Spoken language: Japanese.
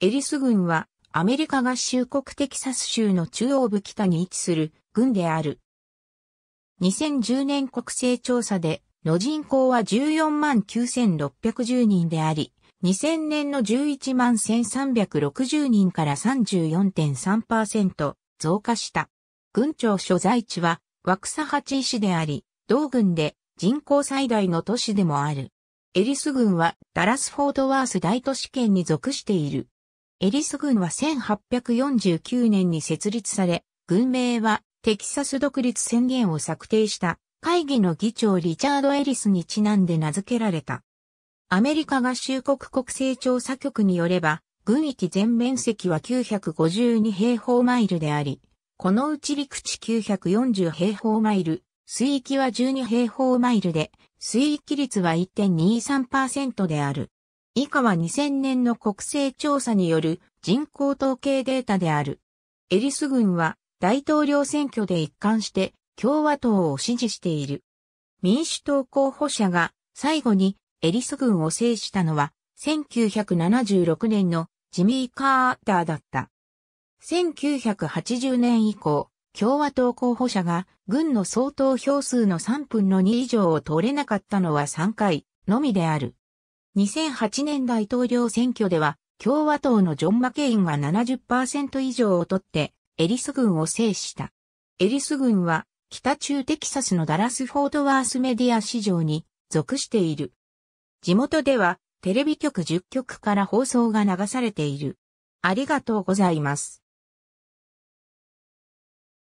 エリス軍はアメリカ合衆国テキサス州の中央部北に位置する軍である。2010年国勢調査での人口は14万9610人であり、2000年の11万1360人から34.3%増加した。軍庁所在地は枠ハ八市であり、同軍で人口最大の都市でもある。エリス軍はダラスフォートワース大都市圏に属している。エリス軍は1849年に設立され、軍名はテキサス独立宣言を策定した会議の議長リチャード・エリスにちなんで名付けられた。アメリカ合衆国国勢調査局によれば、軍域全面積は952平方マイルであり、このうち陸地940平方マイル、水域は12平方マイルで、水域率は1.23%である。以下は2000年の国勢調査による人口統計データである。エリス軍は大統領選挙で一貫して共和党を支持している。民主党候補者が最後にエリス軍を制したのは1976年のジミー・カーターだった。1980年以降、共和党候補者が軍の総投票数の3分の2以上を取れなかったのは3回のみである。2008年大統領選挙では、共和党のジョン・マケインが70%以上を取って、エリス軍を制した。エリス軍は、北中テキサスのダラス・フォートワースメディア市場に属している。地元では、テレビ局10局から放送が流されている。ありがとうございます。